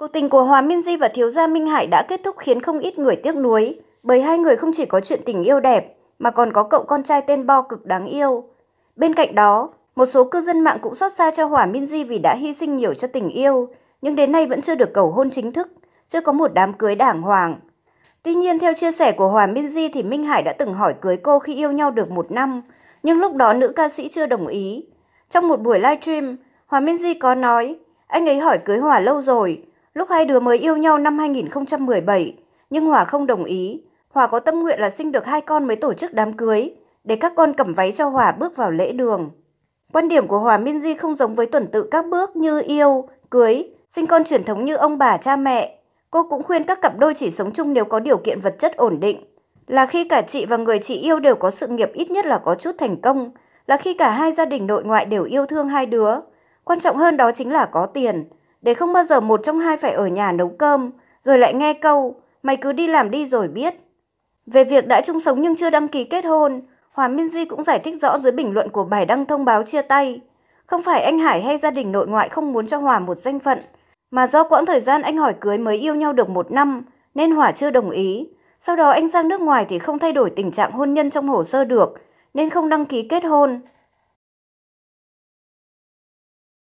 Cuộc tình của Hòa minh Di và thiếu gia Minh Hải đã kết thúc khiến không ít người tiếc nuối, bởi hai người không chỉ có chuyện tình yêu đẹp, mà còn có cậu con trai tên Bo cực đáng yêu. Bên cạnh đó, một số cư dân mạng cũng xót xa cho Hòa minh Di vì đã hy sinh nhiều cho tình yêu, nhưng đến nay vẫn chưa được cầu hôn chính thức, chưa có một đám cưới đảng hoàng. Tuy nhiên, theo chia sẻ của Hòa minh Di thì Minh Hải đã từng hỏi cưới cô khi yêu nhau được một năm, nhưng lúc đó nữ ca sĩ chưa đồng ý. Trong một buổi livestream, Hòa minh Di có nói, anh ấy hỏi cưới Hòa lâu rồi, Lúc hai đứa mới yêu nhau năm 2017, nhưng Hòa không đồng ý. Hòa có tâm nguyện là sinh được hai con mới tổ chức đám cưới, để các con cầm váy cho Hòa bước vào lễ đường. Quan điểm của Hòa Minzy không giống với tuần tự các bước như yêu, cưới, sinh con truyền thống như ông bà cha mẹ. Cô cũng khuyên các cặp đôi chỉ sống chung nếu có điều kiện vật chất ổn định. Là khi cả chị và người chị yêu đều có sự nghiệp ít nhất là có chút thành công, là khi cả hai gia đình nội ngoại đều yêu thương hai đứa. Quan trọng hơn đó chính là có tiền, để không bao giờ một trong hai phải ở nhà nấu cơm, rồi lại nghe câu, mày cứ đi làm đi rồi biết. Về việc đã chung sống nhưng chưa đăng ký kết hôn, Hòa Minh Di cũng giải thích rõ dưới bình luận của bài đăng thông báo chia tay. Không phải anh Hải hay gia đình nội ngoại không muốn cho Hòa một danh phận, mà do quãng thời gian anh hỏi cưới mới yêu nhau được một năm, nên Hòa chưa đồng ý. Sau đó anh sang nước ngoài thì không thay đổi tình trạng hôn nhân trong hồ sơ được, nên không đăng ký kết hôn.